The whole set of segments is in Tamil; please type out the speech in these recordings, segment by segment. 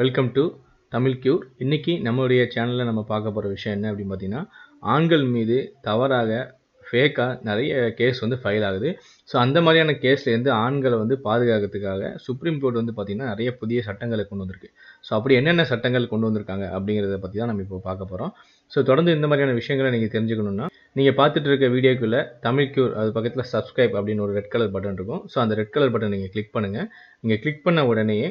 வெல்கம் டு தமிழ் கியூர் இன்றைக்கி நம்மளுடைய சேனலில் நம்ம பார்க்க போகிற விஷயம் என்ன அப்படின்னு பார்த்தீங்கன்னா ஆண்கள் மீது தவறாக ஃபேக்காக நிறைய கேஸ் வந்து ஃபைல் ஆகுது ஸோ அந்த மாதிரியான கேஸ்லேருந்து ஆண்களை வந்து பாதுகாக்கிறதுக்காக சுப்ரீம் கோர்ட் வந்து பார்த்திங்கன்னா நிறைய புதிய சட்டங்களை கொண்டு வந்திருக்கு ஸோ அப்படி என்னென்ன சட்டங்கள் கொண்டு வந்திருக்காங்க அப்படிங்கிறத பற்றி தான் நம்ம இப்போ பார்க்க போகிறோம் ஸோ தொடர்ந்து இந்த மாதிரியான விஷயங்களை நீங்கள் தெரிஞ்சுக்கணுன்னா நீங்கள் பார்த்துட்டு இருக்க வீடியோக்குள்ளே தமிழ் கியூர் அது பக்கத்தில் சப்ஸ்கிரைப் அப்படின்னு ஒரு ரெட் கலர் பட்டன் இருக்கும் ஸோ அந்த ரெட் கலர் பட்டன் நீங்கள் கிளிக் பண்ணுங்கள் நீங்கள் கிளிக் பண்ண உடனேயே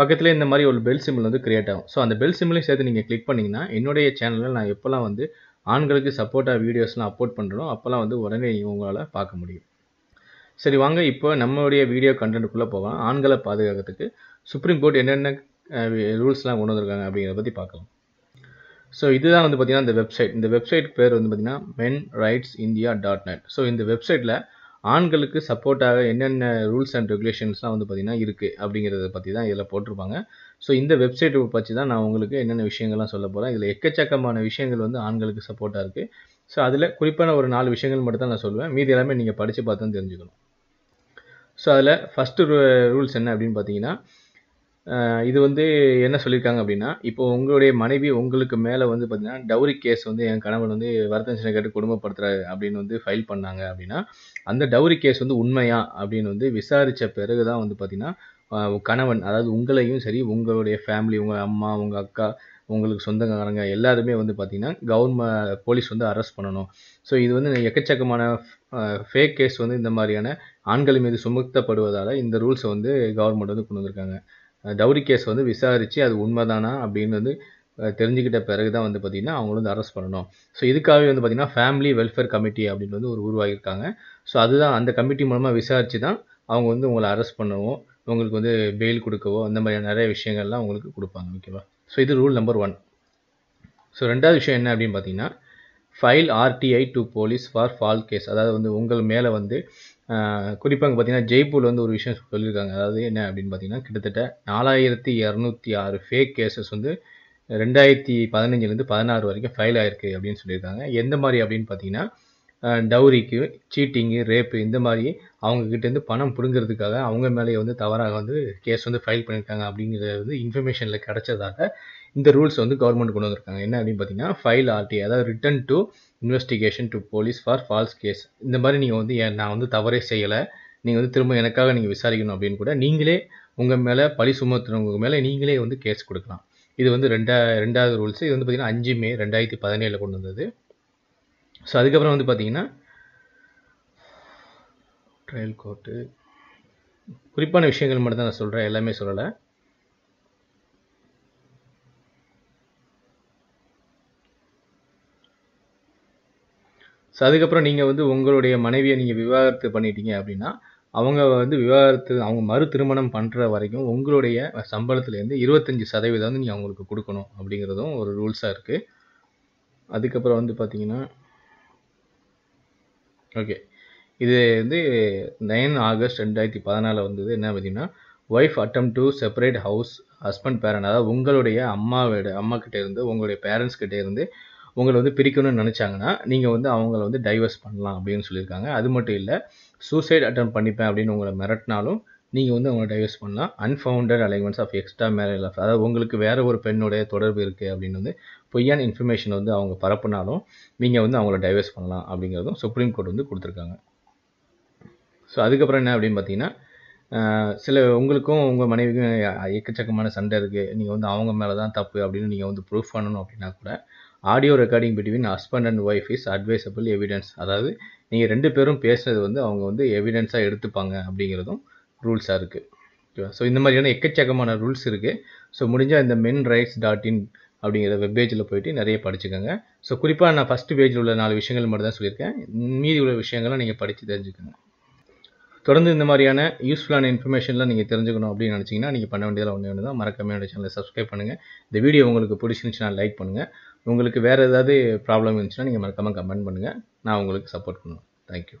பக்கத்தில் இந்த மாதிரி ஒரு பெல் சிம்பிள் வந்து கிரியேட் ஆகும் ஸோ அந்த பெல் சிம்பிளையும் சேர்த்து நீங்கள் கிளிக் பண்ணிங்கன்னா என்னுடைய சேனலில் நான் எப்போல்லாம் வந்து ஆண்களுக்கு சப்போர்ட்டாக வீடியோஸ்லாம் அப்லோட் பண்ணுறோம் அப்போல்லாம் வந்து உடனே உங்களால் பார்க்க முடியும் சரி வாங்க இப்போ நம்மளுடைய வீடியோ கண்டென்ட்டுக்குள்ளே போகலாம் ஆண்களை பாதுகாக்கிறதுக்கு சுப்ரீம் கோர்ட் என்னென்ன ரூல்ஸ்லாம் கொண்டு வந்திருக்காங்க அப்படிங்கிறத பற்றி பார்க்கலாம் ஸோ இதுதான் வந்து பார்த்திங்கன்னா இந்த வெப்சைட் இந்த வெப்சைட் பேர் வந்து பார்த்திங்கன்னா men rights India dot net so இந்த வெப்சைட்டில் ஆண்களுக்கு சப்போர்ட்டாக என்னென்ன ரூல்ஸ் அண்ட் ரெகுலேஷன்ஸ்லாம் வந்து பார்த்திங்கன்னா இருக்குது அப்படிங்கிறத பற்றி தான் இதில் போட்டிருப்பாங்க ஸோ இந்த வெப்சைட்டை பற்றி தான் நான் உங்களுக்கு என்னென்ன விஷயங்கள்லாம் சொல்ல போகிறேன் இதில் எக்கச்சக்கமான விஷயங்கள் வந்து ஆண்களுக்கு சப்போர்ட்டாக இருக்குது ஸோ அதில் குறிப்பான ஒரு நாலு விஷயங்கள் மட்டும் தான் நான் சொல்லுவேன் மீதி எல்லாமே நீங்கள் படித்து பார்த்து தெரிஞ்சுக்கணும் ஸோ அதில் ஃபஸ்ட்டு ரூ ரூல்ஸ் என்ன அப்படின்னு பார்த்தீங்கன்னா இது வந்து என்ன சொல்லியிருக்காங்க அப்படின்னா இப்போ உங்களுடைய மனைவி உங்களுக்கு மேலே வந்து பார்த்தீங்கன்னா டவுரி கேஸ் வந்து என் கணவன் வந்து வரதட்சணை கேட்டு குடும்பப்படுத்துறாரு அப்படின்னு வந்து ஃபைல் பண்ணாங்க அப்படின்னா அந்த டவுரி கேஸ் வந்து உண்மையா அப்படின்னு வந்து விசாரித்த பிறகு தான் வந்து பார்த்தீங்கன்னா கணவன் அதாவது உங்களையும் சரி உங்களுடைய ஃபேமிலி உங்கள் அம்மா உங்கள் அக்கா உங்களுக்கு சொந்தக்காரங்க எல்லாருமே வந்து பார்த்திங்கன்னா கவர்மெண்ட் போலீஸ் வந்து அரெஸ்ட் பண்ணணும் ஸோ இது வந்து எக்கச்சக்கமான ஃபேக் கேஸ் வந்து இந்த மாதிரியான ஆண்கள் மீது சுமத்தப்படுவதால் இந்த ரூல்ஸை வந்து கவர்மெண்ட் வந்து கொண்டு வந்திருக்காங்க டவுரி கேஸ் வந்து விசாரித்து அது உண்மைதானா அப்படின்னு வந்து தெரிஞ்சுக்கிட்ட பிறகு தான் வந்து பார்த்திங்கன்னா அவங்களும் வந்து அரெஸ்ட் பண்ணணும் ஸோ இதுக்காகவே வந்து பார்த்திங்கன்னா ஃபேமிலி வெல்ஃபேர் கமிட்டி அப்படின்னு வந்து ஒரு உருவாகியிருக்காங்க ஸோ அதுதான் அந்த கமிட்டி மூலமாக விசாரித்து தான் அவங்க வந்து உங்களை அரெஸ்ட் பண்ணவோ உங்களுக்கு வந்து பெயில் கொடுக்கவோ அந்த மாதிரியான நிறைய விஷயங்கள்லாம் உங்களுக்கு கொடுப்பாங்க ஓகேவா ஸோ இது ரூல் நம்பர் ஒன் ஸோ ரெண்டாவது விஷயம் என்ன அப்படின்னு பார்த்தீங்கன்னா file RTI to police for false case அதாவது வந்து உங்கள் மேலே வந்து குறிப்பாக பார்த்தீங்கன்னா ஜெய்ப்பூர் வந்து ஒரு விஷயம் சொல்லியிருக்காங்க அதாவது என்ன அப்படின்னு பார்த்தீங்கன்னா கிட்டத்தட்ட நாலாயிரத்தி இரநூத்தி ஆறு ஃபேக் கேசஸ் வந்து ரெண்டாயிரத்தி பதினஞ்சுலேருந்து பதினாறு வரைக்கும் ஃபைல் ஆயிருக்கு அப்படின்னு சொல்லியிருக்காங்க எந்த மாதிரி அப்படின்னு பார்த்தீங்கன்னா டவுரிக்கு சீட்டிங்கு ரேப்பு இந்த மாதிரி அவங்கக்கிட்டேருந்து பணம் பிடுங்கிறதுக்காக அவங்க மேலேயே வந்து தவறாக வந்து கேஸ் வந்து ஃபைல் பண்ணியிருக்காங்க அப்படிங்கிறத வந்து இன்ஃபர்மேஷனில் கிடச்சதாக இந்த ரூல்ஸ் வந்து கவர்மெண்ட் கொண்டு வந்திருக்காங்க என்ன அப்படின்னு பார்த்தீங்கன்னா ஃபைல் ஆர்டி அதாவது written to investigation to police for false case இந்த மாதிரி நீங்கள் வந்து நான் வந்து தவறே செய்யலை நீங்கள் வந்து திரும்ப எனக்காக நீங்கள் விசாரிக்கணும் அப்படின்னு கூட நீங்களே உங்கள் மேலே பழி சுமத்துறவங்க மேலே நீங்களே வந்து கேஸ் கொடுக்கலாம் இது வந்து ரெண்டா ரெண்டாவது ரூல்ஸ் இது வந்து பார்த்தீங்கன்னா அஞ்சு மே ரெண்டாயிரத்தி பதினேழில் கொண்டு வந்தது ஸோ அதுக்கப்புறம் வந்து பார்த்தீங்கன்னா ட்ரையல் கோர்ட்டு குறிப்பான விஷயங்கள் மட்டும் தான் நான் சொல்கிறேன் எல்லாமே சொல்லலை ஸோ அதுக்கப்புறம் நீங்கள் வந்து உங்களுடைய மனைவியை நீங்கள் விவாகரத்து பண்ணிட்டீங்க அப்படின்னா அவங்க வந்து விவாகரத்து அவங்க மறு திருமணம் பண்ணுற வரைக்கும் உங்களுடைய சம்பளத்துலேருந்து இருபத்தஞ்சி சதவீதம் வந்து நீங்கள் அவங்களுக்கு கொடுக்கணும் அப்படிங்கிறதும் ஒரு ரூல்ஸாக இருக்குது அதுக்கப்புறம் வந்து பார்த்தீங்கன்னா ஓகே இது வந்து நைன் ஆகஸ்ட் ரெண்டாயிரத்தி பதினாலில் வந்தது என்ன பார்த்தீங்கன்னா wife attempt to separate house husband parent அதாவது உங்களுடைய அம்மாவோட அம்மா கிட்டே இருந்து உங்களுடைய பேரண்ட்ஸ் கிட்டே இருந்து உங்களை வந்து பிரிக்கணும்னு நினச்சாங்கன்னா நீங்கள் வந்து அவங்கள வந்து டைவர்ஸ் பண்ணலாம் அப்படின்னு சொல்லியிருக்காங்க அது மட்டும் இல்லை சூசைட் அட்டம் பண்ணிப்பேன் அப்படின்னு உங்களை மிரட்டினாலும் நீங்கள் வந்து அவங்கள டைவர்ஸ் பண்ணலாம் அன்ஃபவுண்டட் அலைன்மெண்ட்ஸ் ஆஃப் எக்ஸ்ட்ரா மேரேஜ் லைஃப் அதாவது உங்களுக்கு வேறு ஒரு பெண்ணுடைய தொடர்பு இருக்குது அப்படின்னு வந்து பொய்யான இன்ஃபர்மேஷன் வந்து அவங்க பரப்புனாலும் நீங்கள் வந்து அவங்கள டைவர்ஸ் பண்ணலாம் அப்படிங்கிறதும் சுப்ரீம் கோர்ட் வந்து கொடுத்துருக்காங்க ஸோ அதுக்கப்புறம் என்ன அப்படின்னு பார்த்தீங்கன்னா சில உங்களுக்கும் உங்கள் மனைவிக்கும் எக்கச்சக்கமான சண்டை இருக்குது நீங்கள் வந்து அவங்க மேலே தான் தப்பு அப்படின்னு நீங்கள் வந்து ப்ரூஃப் பண்ணணும் அப்படின்னா கூட audio recording between husband and wife is advisable evidence அதாவது நீங்கள் ரெண்டு பேரும் பேசுனது வந்து அவங்க வந்து எவிடன்ஸாக எடுத்துப்பாங்க அப்படிங்கிறதும் ரூல்ஸாக இருக்குது ஓகேவா ஸோ இந்த மாதிரியான எக்கச்சக்கமான ரூல்ஸ் இருக்குது ஸோ முடிஞ்சால் இந்த மென் ரைட்ஸ் டாட் இன் அப்படிங்கிற வெப்பேஜில் போயிட்டு நிறைய படிச்சுக்கோங்க ஸோ குறிப்பாக நான் ஃபஸ்ட்டு பேஜில் உள்ள நாலு விஷயங்கள் மட்டும் தான் சொல்லியிருக்கேன் மீதி உள்ள விஷயங்கள்லாம் நீங்கள் படித்து தெரிஞ்சுக்கோங்க தொடர்ந்து இந்த மாதிரியான யூஸ்ஃபுல்லான இன்ஃபர்மேஷன்லாம் நீங்கள் தெரிஞ்சுக்கணும் அப்படின்னு நினச்சிங்கன்னா நீங்கள் பண்ண வேண்டியதில் ஒன்று ஒன்று தான் மறக்காம சேனலை சப்ஸ்கிரைப் பண்ணுங்கள் இந்த வீடியோ உங்களுக்கு பிடிச்சிருந்துச்சுன்னா லைக் பண்ணுங்கள் உங்களுக்கு வேறு ஏதாவது ப்ராப்ளம் இருந்துச்சுன்னா நீங்கள் மறக்காமல் கமெண்ட் பண்ணுங்கள் நான் உங்களுக்கு சப்போர்ட் பண்ணுவேன் தேங்க்யூ